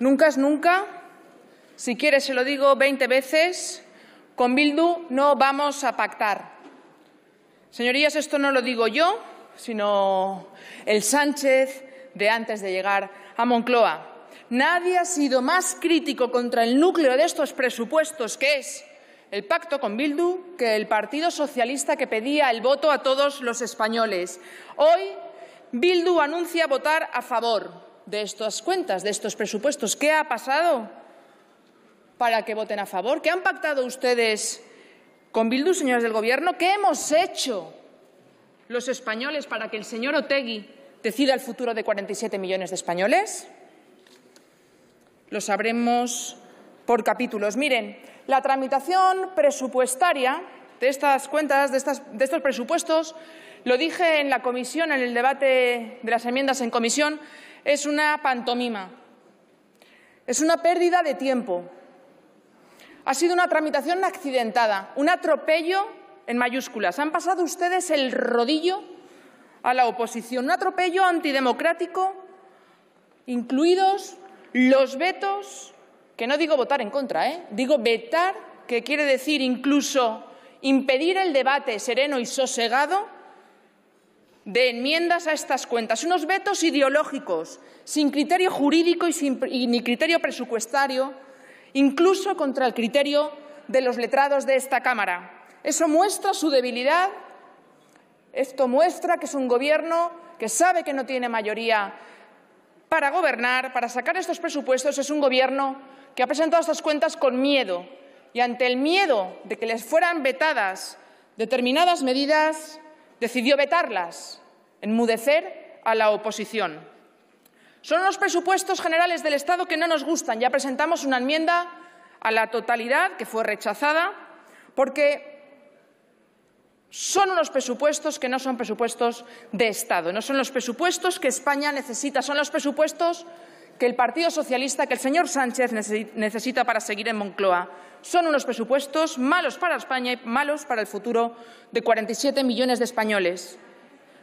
Nunca es nunca. Si quiere se lo digo veinte veces. Con Bildu no vamos a pactar. Señorías, esto no lo digo yo, sino el Sánchez de antes de llegar a Moncloa. Nadie ha sido más crítico contra el núcleo de estos presupuestos, que es el pacto con Bildu, que el Partido Socialista que pedía el voto a todos los españoles. Hoy Bildu anuncia votar a favor de estas cuentas, de estos presupuestos. ¿Qué ha pasado para que voten a favor? ¿Qué han pactado ustedes con Bildu, señores del Gobierno? ¿Qué hemos hecho los españoles para que el señor Otegui decida el futuro de 47 millones de españoles? Lo sabremos por capítulos. Miren, la tramitación presupuestaria de estas cuentas, de, estas, de estos presupuestos, lo dije en la comisión, en el debate de las enmiendas en comisión, es una pantomima, es una pérdida de tiempo. Ha sido una tramitación accidentada, un atropello en mayúsculas. Han pasado ustedes el rodillo a la oposición, un atropello antidemocrático, incluidos los vetos, que no digo votar en contra, ¿eh? digo vetar, que quiere decir incluso impedir el debate sereno y sosegado de enmiendas a estas cuentas, unos vetos ideológicos, sin criterio jurídico y, sin, ni criterio presupuestario, incluso contra el criterio de los letrados de esta Cámara. Eso muestra su debilidad, esto muestra que es un Gobierno que sabe que no tiene mayoría para gobernar, para sacar estos presupuestos, es un Gobierno que ha presentado estas cuentas con miedo y ante el miedo de que les fueran vetadas determinadas medidas, decidió vetarlas, enmudecer a la oposición. Son los presupuestos generales del Estado que no nos gustan. Ya presentamos una enmienda a la totalidad que fue rechazada porque son unos presupuestos que no son presupuestos de Estado, no son los presupuestos que España necesita, son los presupuestos que el Partido Socialista, que el señor Sánchez necesita para seguir en Moncloa. Son unos presupuestos malos para España y malos para el futuro de 47 millones de españoles.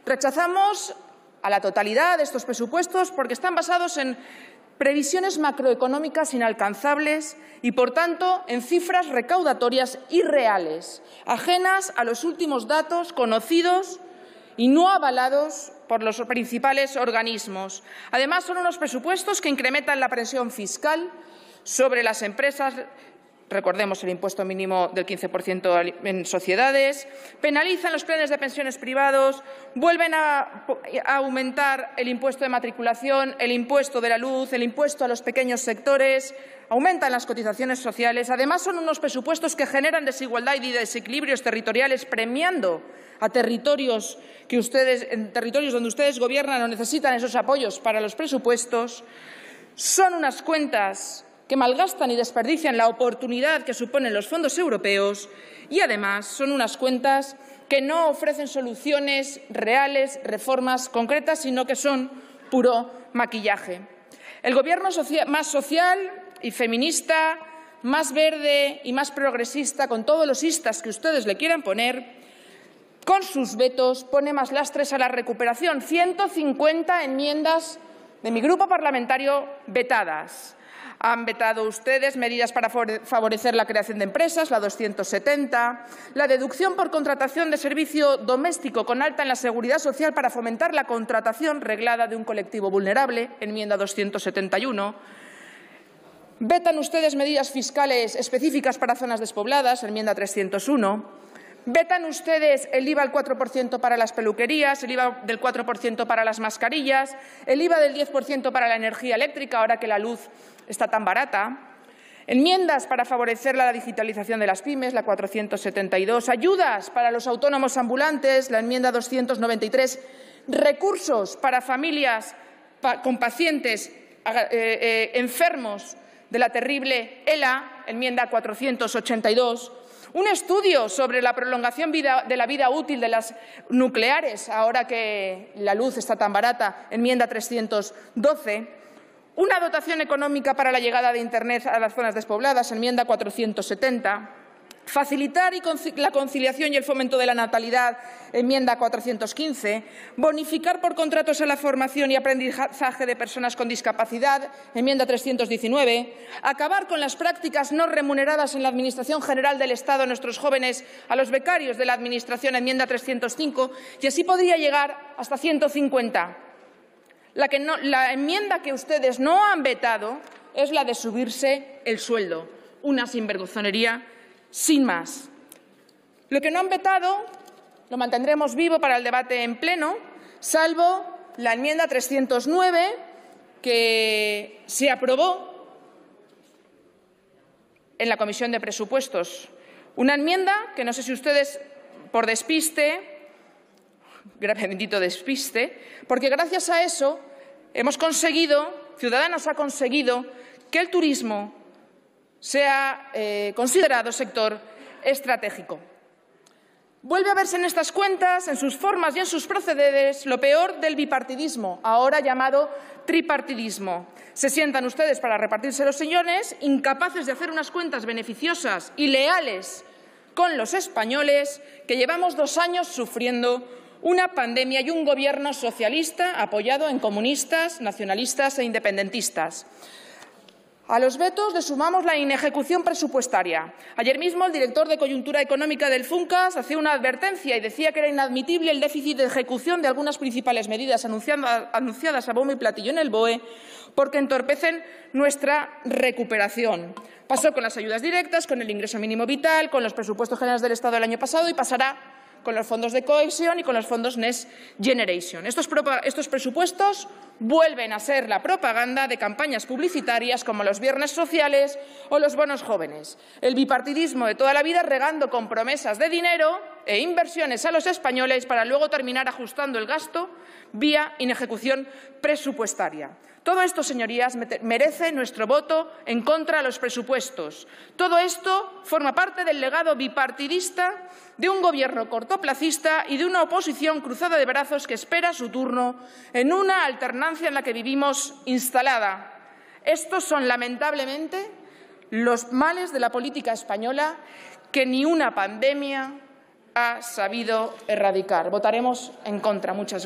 Rechazamos a la totalidad de estos presupuestos porque están basados en previsiones macroeconómicas inalcanzables y, por tanto, en cifras recaudatorias irreales, ajenas a los últimos datos conocidos y no avalados por los principales organismos. Además, son unos presupuestos que incrementan la presión fiscal sobre las empresas, recordemos el impuesto mínimo del 15% en sociedades, penalizan los planes de pensiones privados, vuelven a, aumentar el impuesto de matriculación, el impuesto de la luz, el impuesto a los pequeños sectores, aumentan las cotizaciones sociales. Además, son unos presupuestos que generan desigualdad y desequilibrios territoriales, premiando a territorios, que ustedes, en territorios donde ustedes gobiernan o necesitan esos apoyos para los presupuestos. Son unas cuentas que malgastan y desperdician la oportunidad que suponen los fondos europeos y, además, son unas cuentas que no ofrecen soluciones reales, reformas concretas, sino que son puro maquillaje. El Gobierno más social y feminista, más verde y más progresista, con todos los istas que ustedes le quieran poner, con sus vetos pone más lastres a la recuperación. 150 enmiendas de mi grupo parlamentario vetadas. Han vetado ustedes medidas para favorecer la creación de empresas, la 270, la deducción por contratación de servicio doméstico con alta en la seguridad social para fomentar la contratación reglada de un colectivo vulnerable, enmienda 271. Vetan ustedes medidas fiscales específicas para zonas despobladas, enmienda 301. Vetan ustedes el IVA del 4% para las peluquerías, el IVA del 4% para las mascarillas, el IVA del 10% para la energía eléctrica, ahora que la luz está tan barata. Enmiendas para favorecer la digitalización de las pymes, la 472. Ayudas para los autónomos ambulantes, la enmienda 293. Recursos para familias con pacientes eh, eh, enfermos de la terrible ELA, enmienda 482 un estudio sobre la prolongación de la vida útil de las nucleares, ahora que la luz está tan barata, enmienda 312. Una dotación económica para la llegada de Internet a las zonas despobladas, enmienda 470 facilitar la conciliación y el fomento de la natalidad, enmienda 415, bonificar por contratos a la formación y aprendizaje de personas con discapacidad, enmienda 319, acabar con las prácticas no remuneradas en la Administración General del Estado a nuestros jóvenes, a los becarios de la Administración, enmienda 305, y así podría llegar hasta 150. La, la enmienda que ustedes no han vetado es la de subirse el sueldo, una sinvergonzonería sin más. Lo que no han vetado lo mantendremos vivo para el debate en pleno, salvo la enmienda 309 que se aprobó en la Comisión de Presupuestos. Una enmienda que no sé si ustedes, por despiste, bendito despiste, porque gracias a eso hemos conseguido, Ciudadanos ha conseguido, que el turismo sea eh, considerado sector estratégico. Vuelve a verse en estas cuentas, en sus formas y en sus procederes, lo peor del bipartidismo, ahora llamado tripartidismo. Se sientan ustedes para repartirse los señores, incapaces de hacer unas cuentas beneficiosas y leales con los españoles, que llevamos dos años sufriendo una pandemia y un gobierno socialista apoyado en comunistas, nacionalistas e independentistas. A los vetos le sumamos la inejecución presupuestaria. Ayer mismo el director de Coyuntura Económica del FUNCAS hacía una advertencia y decía que era inadmitible el déficit de ejecución de algunas principales medidas anunciadas a bombo y platillo en el BOE porque entorpecen nuestra recuperación. Pasó con las ayudas directas, con el ingreso mínimo vital, con los presupuestos generales del Estado el año pasado y pasará con los fondos de cohesión y con los fondos Next Generation. estos presupuestos vuelven a ser la propaganda de campañas publicitarias como los viernes sociales o los bonos jóvenes. El bipartidismo de toda la vida regando con promesas de dinero e inversiones a los españoles para luego terminar ajustando el gasto vía inejecución presupuestaria. Todo esto, señorías, merece nuestro voto en contra de los presupuestos. Todo esto forma parte del legado bipartidista de un gobierno cortoplacista y de una oposición cruzada de brazos que espera su turno en una alternancia en la que vivimos instalada. Estos son, lamentablemente, los males de la política española que ni una pandemia ha sabido erradicar. Votaremos en contra. Muchas